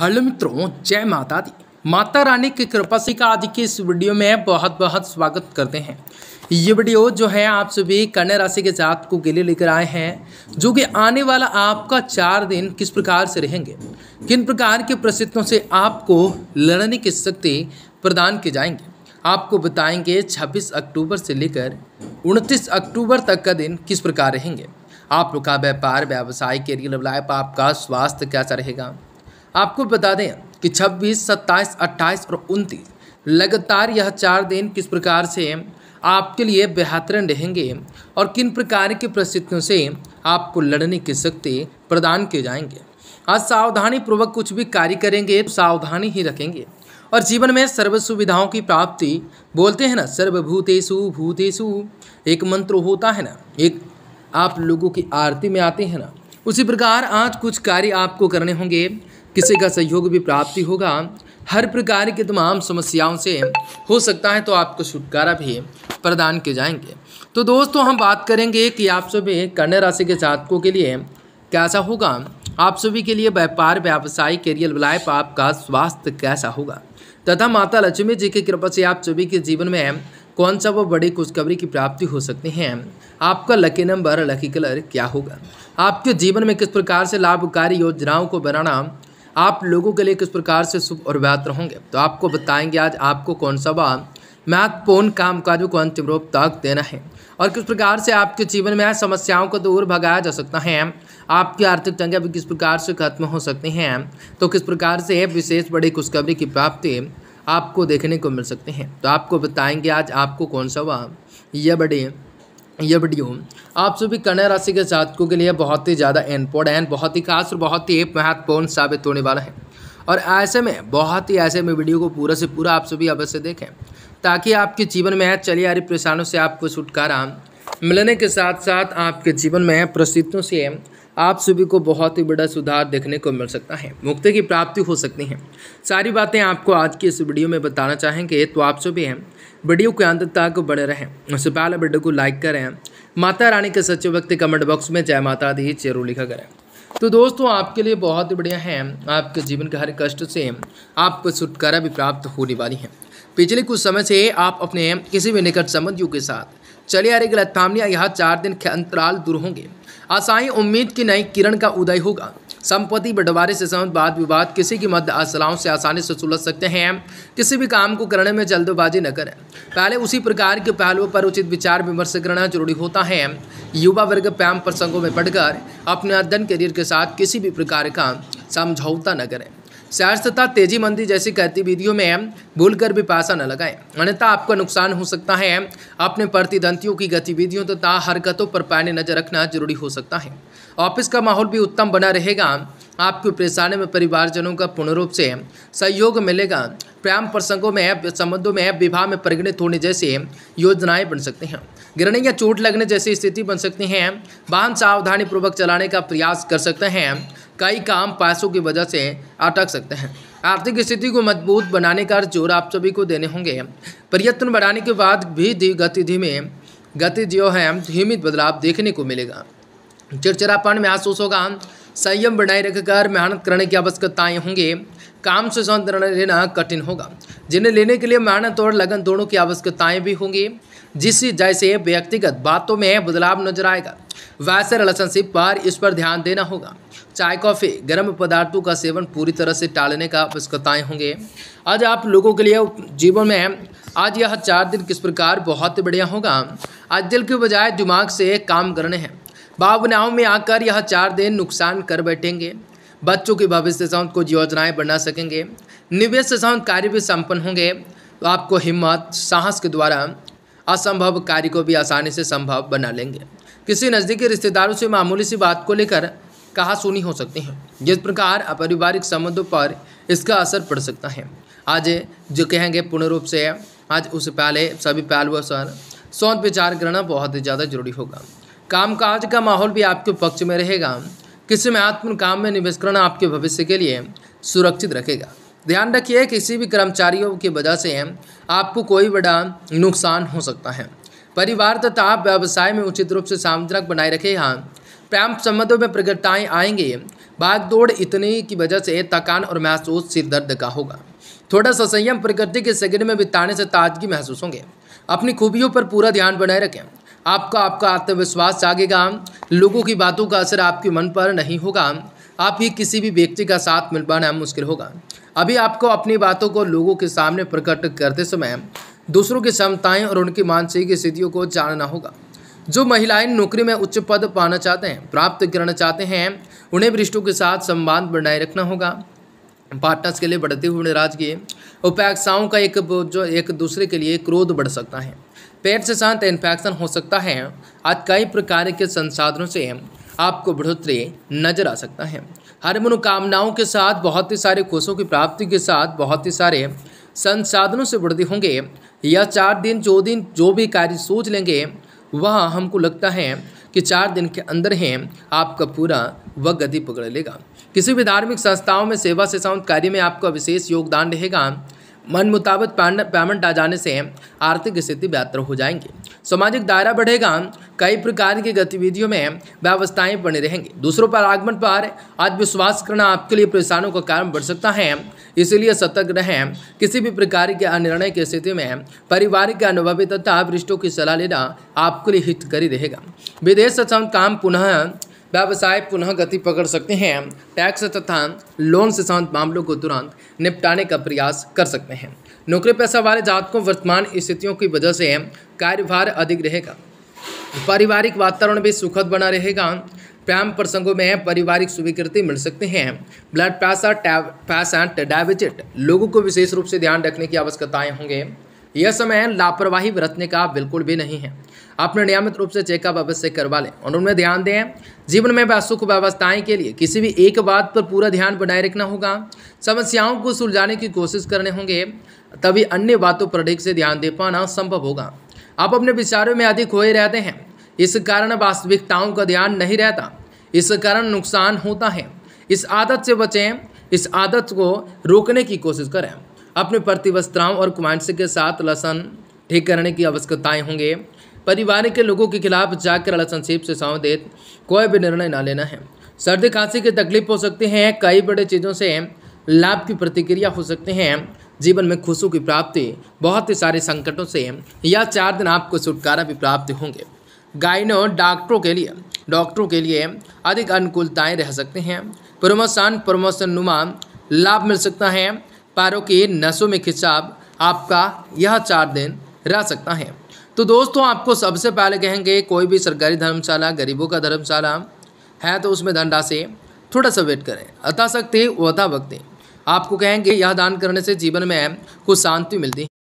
hello मित्रों जय माता दी माता रानी की कृपा से का आज की इस वीडियो में बहुत बहुत स्वागत करते हैं ये वीडियो जो है आप सभी कन्या राशि के जात को के लिए लेकर आए हैं जो कि आने वाला आपका चार दिन किस प्रकार से रहेंगे किन प्रकार के प्रसिद्धों से आपको लड़ने की शक्ति प्रदान की जाएंगे आपको बताएंगे 26 अक्टूबर से लेकर 29 अक्टूबर तक का दिन किस प्रकार रहेंगे आप लोग का व्यापार व्यवसाय करियर लाइफ आपका स्वास्थ्य कैसा रहेगा आपको बता दें कि 26, 27, 28 और 29 लगातार यह चार दिन किस प्रकार से आपके लिए बेहतरीन रहेंगे और किन प्रकार की परिस्थितियों से आपको लड़ने की शक्ति प्रदान किए जाएंगे आज सावधानी पूर्वक कुछ भी कार्य करेंगे सावधानी ही रखेंगे और जीवन में सर्व सुविधाओं की प्राप्ति बोलते हैं ना सर्वभूतेशु भूतेषु एक मंत्र होता है ना एक आप लोगों की आरती में आते हैं ना उसी प्रकार आज कुछ कार्य आपको करने होंगे किसी का सहयोग भी प्राप्ति होगा हर प्रकार की तमाम समस्याओं से हो सकता है तो आपको छुटकारा भी प्रदान किए जाएंगे तो दोस्तों हम बात करेंगे कि आप सभी कन्या राशि के जातकों के लिए कैसा होगा आप सभी के लिए व्यापार व्यवसाय करियर लाइफ आपका स्वास्थ्य कैसा होगा तथा माता लक्ष्मी जी की कृपा से आप सभी के जीवन में कौन सा वो बड़ी खुशखबरी की प्राप्ति हो सकती है आपका लकी नंबर लकी कलर क्या होगा आपके जीवन में किस प्रकार से लाभकारी योजनाओं को बनाना आप लोगों के लिए किस प्रकार से शुभ और व्यात होंगे तो आपको बताएंगे आज आपको कौन सा व महत्वपूर्ण काम काजों को अंतिम रूप तक देना है और किस प्रकार से आपके जीवन में समस्याओं को दूर भगाया जा सकता है आपकी आर्थिक तंगिया भी किस प्रकार से खत्म हो सकती हैं तो किस प्रकार से विशेष बड़ी खुशखबरी की प्राप्ति आपको देखने को मिल सकती हैं तो आपको बताएंगे आज आपको कौन सा वह यह बड़ी यह वीडियो आप सभी कन्या राशि के जातकों के लिए बहुत ही ज़्यादा इम्पोर्टेंट बहुत ही खास और बहुत ही महत्वपूर्ण साबित होने वाला है और ऐसे में बहुत ही ऐसे में वीडियो को पूरा से पूरा आप सभी अवश्य देखें ताकि आपके जीवन में चली आ रही परेशानियों से आपको छुटकारा मिलने के साथ साथ आपके जीवन में प्रसिद्धों से आप सभी को बहुत ही बड़ा सुधार देखने को मिल सकता है मुक्ति की प्राप्ति हो सकती है सारी बातें आपको आज की इस वीडियो में बताना चाहेंगे तो आप सभी हैं वीडियो के अंत तक बने रहें उससे पहले वीडियो को लाइक करें माता रानी के सच्चे वक्त कमेंट बॉक्स में जय माता दी चेरू लिखा करें तो दोस्तों आपके लिए बहुत ही बढ़िया है आपके जीवन के हर कष्ट से आपको छुटकारा भी प्राप्त होने वाली है पिछले कुछ समय से आप अपने किसी भी निकट संबंधियों के साथ चले आ रही गलत फहमियाँ यहाँ चार दिन के अंतराल दूर होंगे आशाएं उम्मीद की नई किरण का उदय होगा संपत्ति बंटवारे से संबंध वाद विवाद किसी की मध्य असलाओं से आसानी से सुलझ सकते हैं किसी भी काम को करने में जल्दबाजी न करें पहले उसी प्रकार के पहलुओं पर उचित विचार विमर्श करना जरूरी होता है युवा वर्ग प्याम प्रसंगों में बढ़कर अपने अध्ययन करियर के साथ किसी भी प्रकार का समझौता न करें सहर्ष तथा तेजी मंदी जैसी गतिविधियों में भूल कर भी पैसा न लगाएं अन्यथा आपका नुकसान हो सकता है अपने प्रतिद्वंतियों की गतिविधियों तथा हरकतों पर पैने नजर रखना जरूरी हो सकता है ऑफिस का माहौल भी उत्तम बना रहेगा आपको परेशानी में परिवारजनों का पूर्ण रूप से सहयोग मिलेगा प्रेम प्रसंगों में संबंधों में विवाह में परिगणित होने जैसे योजनाएं बन सकते हैं गिरने या चोट लगने जैसी स्थिति बन सकती हैं वाहन सावधानी पूर्वक चलाने का प्रयास कर सकते हैं कई काम पैसों की वजह से अटक सकते हैं आर्थिक स्थिति को मजबूत बनाने का जोर आप सभी को देने होंगे प्रयत्न बढ़ाने के बाद भी गतिधि में गति जो है धीमित बदलाव देखने को मिलेगा चिड़चिड़ापन महसूस होगा संयम बनाए रखकर मेहनत करने की आवश्यकताएँ होंगे काम से स्वतंत्र लेना कठिन होगा जिन्हें लेने के लिए मेहनत और लगन दोनों की आवश्यकताएं भी होंगी जिस जैसे व्यक्तिगत बातों में बदलाव नजर आएगा वैसे रिलेशनशिप पर इस पर ध्यान देना होगा चाय कॉफ़ी गर्म पदार्थों का सेवन पूरी तरह से टालने का आवश्यकताएँ होंगे आज आप लोगों के लिए जीवन में आज यह चार दिन किस प्रकार बहुत बढ़िया होगा आज दिल के बजाय दिमाग से काम करने हैं भावनाओं में आकर यह चार दिन नुकसान कर बैठेंगे बच्चों के भविष्य संत कुछ योजनाएं बना सकेंगे निवेश से संत कार्य भी संपन्न होंगे तो आपको हिम्मत साहस के द्वारा असंभव कार्य को भी आसानी से संभव बना लेंगे किसी नज़दीकी रिश्तेदारों से मामूली सी बात को लेकर कहा सुनी हो सकती है जिस प्रकार अपारिवारिक संबंधों पर इसका असर पड़ सकता है आज जो कहेंगे पूर्ण रूप से आज उससे पहले सभी पहलुओं पर सोच विचार करना बहुत ही ज़्यादा जरूरी होगा कामकाज का माहौल भी आपके पक्ष में रहेगा किसी में आत्म काम में निवेश करना आपके भविष्य के लिए सुरक्षित रखेगा ध्यान रखिए किसी भी कर्मचारियों की वजह से आपको कोई बड़ा नुकसान हो सकता है परिवार तथा आप व्यवसाय में उचित रूप से सामंत्रक बनाए रखें हाँ प्रेम संबंधों में प्रगटताएँ आएंगे भागदौड़ इतनी की वजह से थकान और महसूस सिर दर्द का होगा थोड़ा सा संयम प्रकृति के सगिर में बिताने से ताजगी महसूस होंगे अपनी खूबियों पर पूरा ध्यान बनाए रखें आपका आपका आत्मविश्वास जागेगा लोगों की बातों का असर आपके मन पर नहीं होगा आप ही किसी भी व्यक्ति का साथ मिल पाना मुश्किल होगा अभी आपको अपनी बातों को लोगों के सामने प्रकट करते समय दूसरों की क्षमताएँ और उनकी मानसिक स्थितियों को जानना होगा जो महिलाएं नौकरी में उच्च पद पाना चाहते हैं प्राप्त करना चाहते हैं उन्हें वरिष्ठों के साथ संवाद बनाए रखना होगा पार्टनर्स के लिए बढ़ते हुए की उपेक्षाओं का एक जो एक दूसरे के लिए क्रोध बढ़ सकता है पेट से साथ इन्फेक्शन हो सकता है आज कई प्रकार के संसाधनों से आपको बढ़ोतरी नजर आ सकता है हर मनोकामनाओं के साथ बहुत ही सारे कोषों की प्राप्ति के साथ बहुत ही सारे संसाधनों से वृद्धि होंगे या चार दिन जो दिन जो भी कार्य सोच लेंगे वह हमको लगता है कि चार दिन के अंदर ही आपका पूरा व गति पकड़ लेगा किसी भी धार्मिक संस्थाओं में सेवा से साउंड कार्य में आपका विशेष योगदान रहेगा मन मुताबिक पेमेंट आ जाने से आर्थिक स्थिति बेहतर हो जाएंगी सामाजिक दायरा बढ़ेगा कई प्रकार की गतिविधियों में व्यवस्थाएं बनी रहेंगी दूसरों पर आगमन पर आज विश्वास करना आपके लिए परेशानियों का कारण बढ़ सकता है इसलिए सतर्क रहें किसी भी प्रकार के अनिर्णय की स्थिति में परिवार के अनुभवी तथा रिश्तों की सलाह लेना आपके लिए हितकारी रहेगा विदेश से काम पुनः व्यवसाय पुनः गति पकड़ सकते हैं टैक्स तथा लोन से शांत मामलों को तुरंत निपटाने का प्रयास कर सकते हैं नौकरी पैसा वाले जातकों वर्तमान स्थितियों की वजह से कार्यभार अधिक रहेगा पारिवारिक वातावरण भी सुखद बना रहेगा प्रेम प्रसंगों में पारिवारिक स्वीकृति मिल सकते हैं ब्लड प्रेशर फैसन डायबिटिट लोगों को विशेष रूप से ध्यान रखने की आवश्यकताएं होंगे यह समय है लापरवाही बरतने का बिल्कुल भी नहीं है अपने नियमित रूप से चेकअप अवश्य करवा लें और उनमें ध्यान दें जीवन में सुख व्यवस्थाएं के लिए किसी भी एक बात पर पूरा ध्यान बनाए रखना होगा समस्याओं को सुलझाने की कोशिश करने होंगे तभी अन्य बातों पर अधिक से ध्यान दे पाना संभव होगा आप अपने विचारों में अधिक खोए रहते हैं इस कारण वास्तविकताओं का ध्यान नहीं रहता इस कारण नुकसान होता है इस आदत से बचें इस आदत को रोकने की कोशिश करें अपने प्रतिवस्त्राओं और कुमांस के साथ लसन ठीक करने की आवश्यकताएँ होंगे परिवार के लोगों के खिलाफ जाकर लसनसीप से संबंधित कोई भी निर्णय ना लेना है सर्दी खांसी की तकलीफ हो सकती है कई बड़े चीज़ों से लाभ की प्रतिक्रिया हो सकते हैं जीवन में खुशों की प्राप्ति बहुत ही सारे संकटों से या चार दिन आपको छुटकारा भी प्राप्त होंगे गायनों डॉक्टरों के लिए डॉक्टरों के लिए अधिक अनुकूलताएं रह सकते हैं प्रमोशन प्रमोशन नुमा लाभ मिल सकता है पैरों के नसों में खिंचाव आपका यह चार दिन रह सकता है तो दोस्तों आपको सबसे पहले कहेंगे कोई भी सरकारी धर्मशाला गरीबों का धर्मशाला है तो उसमें धंडा से थोड़ा सा वेट करें अथा सकते वथा वक्त आपको कहेंगे यह दान करने से जीवन में कुछ शांति मिलती है